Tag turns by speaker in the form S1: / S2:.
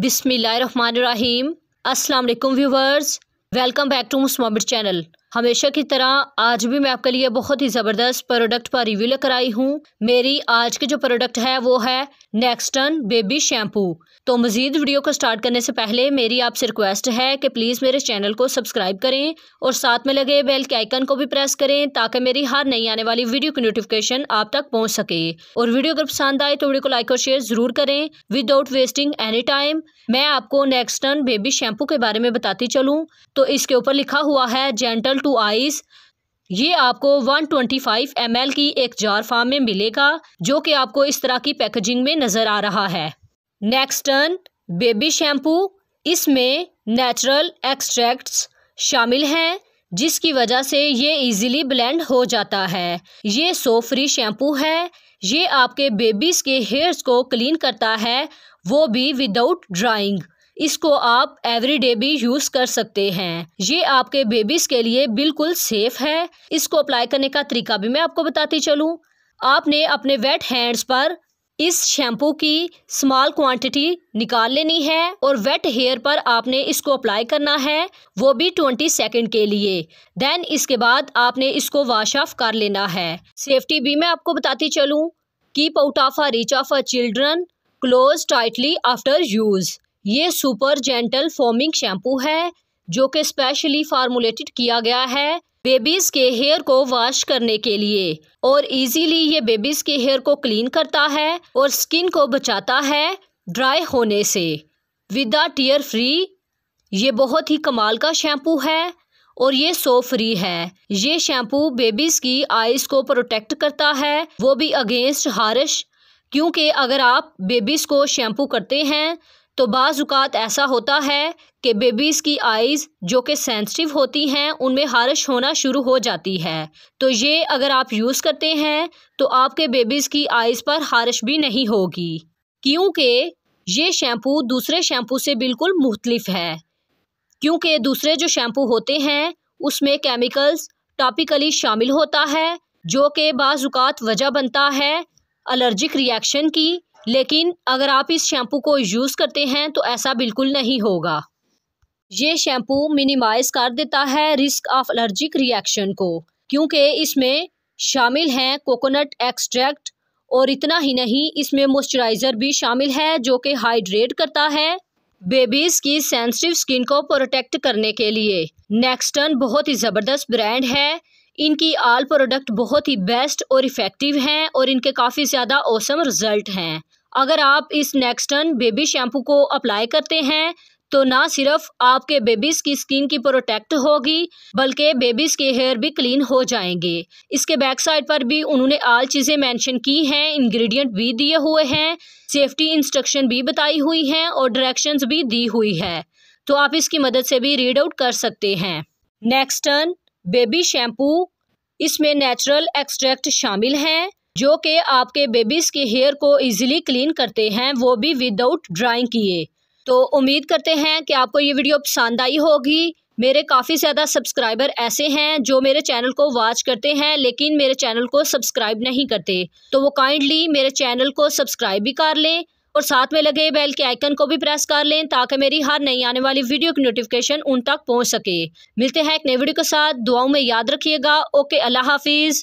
S1: बिसमीम अल्लाम viewers welcome back to मुस्मोबिट चैनल हमेशा की तरह आज भी मैं आपके लिए बहुत ही ज़बरदस्त प्रोडक्ट पर रिव्यू लेकर आई हूँ मेरी आज की जो प्रोडक्ट है वो है नेक्स्टन बेबी शैम्पू तो मज़ीद वीडियो को स्टार्ट करने से पहले मेरी आपसे रिक्वेस्ट है कि प्लीज़ मेरे चैनल को सब्सक्राइब करें और साथ में लगे बेल के आइकन को भी प्रेस करें ताकि मेरी हर नई आने वाली वीडियो की नोटिफिकेशन आप तक पहुँच सके और वीडियो अगर पसंद आए तो वीडियो को लाइक और शेयर ज़रूर करें विदाउट वेस्टिंग एनी टाइम मैं आपको नेक्स्टन बेबी शैम्पू के बारे में बताती चलूँ तो इसके ऊपर लिखा हुआ है जेंटल इक्वल टू आइस ये आपको 125 ml की एक जार फार्म में मिलेगा जो कि आपको इस तरह की पैकेजिंग में नज़र आ रहा है नेक्स्ट टर्न बेबी शैम्पू इसमें नेचुरल एक्सट्रैक्ट्स शामिल हैं जिसकी वजह से ये इजीली ब्लेंड हो जाता है ये सो फ्री शैम्पू है ये आपके बेबीज़ के हेयर्स को क्लीन करता है वो भी विदाउट ड्राइंग इसको आप एवरीडे भी यूज़ कर सकते हैं ये आपके बेबीज़ के लिए बिल्कुल सेफ़ है इसको अप्लाई करने का तरीका भी मैं आपको बताती चलूँ आपने अपने वेट हैंड्स पर इस शैम्पू की स्मॉल क्वांटिटी निकाल लेनी है और वेट हेयर पर आपने इसको अप्लाई करना है वो भी ट्वेंटी सेकेंड के लिए देन इसके बाद आपने इसको वाश ऑफ कर लेना है सेफ्टी भी मैं आपको बताती चलूँ keep out of a reach of a children close tightly after use ये सुपर जेंटल फोमिंग शैम्पू है जो कि स्पेशली फार्मूलेटेड किया गया है बेबीज़ के हेयर को वॉश करने के लिए और इजीली ये बेबीज़ के हेयर को क्लीन करता है और स्किन को बचाता है ड्राई होने से विदा टीयर फ्री ये बहुत ही कमाल का शैम्पू है और ये सो फ्री है ये शैम्पू बेबीज़ की आइज़ को प्रोटेक्ट करता है वो भी अगेंस्ट हारिश क्योंकि अगर आप बेबीज़ को शैम्पू करते हैं तो बाज़ात ऐसा होता है कि बेबीज़ की आइज़ जो कि सेंसिटिव होती हैं उनमें हारश होना शुरू हो जाती है तो ये अगर आप यूज़ करते हैं तो आपके बेबीज़ की आइज़ पर हारश भी नहीं होगी क्योंकि ये शैम्पू दूसरे शैम्पू से बिल्कुल मुख्तलफ है क्योंकि दूसरे जो शैम्पू होते हैं उसमें केमिकल्स टॉपिकली शामिल होता है जो कि बाज़ात वजह बनता है अलर्जिक रिएक्शन की लेकिन अगर आप इस शैम्पू को यूज़ करते हैं तो ऐसा बिल्कुल नहीं होगा ये शैम्पू मिनिमाइज़ कर देता है रिस्क ऑफ एलर्जिक रिएक्शन को क्योंकि इसमें शामिल हैं कोकोनट एक्सट्रैक्ट और इतना ही नहीं इसमें मॉइस्चराइज़र भी शामिल है जो कि हाइड्रेट करता है बेबीज़ की सेंसिटिव स्किन को प्रोटेक्ट करने के लिए नेक्स्टन बहुत ही ज़बरदस्त ब्रांड है इनकी आल प्रोडक्ट बहुत ही बेस्ट और इफ़ेक्टिव हैं और इनके काफ़ी ज़्यादा औसम रिज़ल्ट हैं अगर आप इस नेक्स्टन बेबी शैम्पू को अप्लाई करते हैं तो ना सिर्फ आपके बेबीज़ की स्किन की प्रोटेक्ट होगी बल्कि बेबीज़ के हेयर भी क्लीन हो जाएंगे इसके बैक साइड पर भी उन्होंने आल चीज़ें मेंशन की हैं इंग्रेडिएंट भी दिए हुए हैं सेफ्टी इंस्ट्रक्शन भी बताई हुई हैं और डायरेक्शंस भी दी हुई है तो आप इसकी मदद से भी रीड आउट कर सकते हैं नेक्स्टन बेबी शैम्पू इसमें नेचुरल एक्सट्रैक्ट शामिल हैं जो कि आपके बेबीज़ के हेयर को इजीली क्लीन करते हैं वो भी विदाउट ड्राइंग किए तो उम्मीद करते हैं कि आपको ये वीडियो पसंद आई होगी मेरे काफ़ी ज़्यादा सब्सक्राइबर ऐसे हैं जो मेरे चैनल को वॉच करते हैं लेकिन मेरे चैनल को सब्सक्राइब नहीं करते तो वो काइंडली मेरे चैनल को सब्सक्राइब भी कर लें और साथ में लगे बेल के आइकन को भी प्रेस कर लें ताकि मेरी हर नई आने वाली वीडियो की नोटिफिकेशन उन तक पहुंच सके मिलते हैं एक नई वीडियो के साथ दुआओं में याद रखिएगा ओके अल्लाह हाफिज़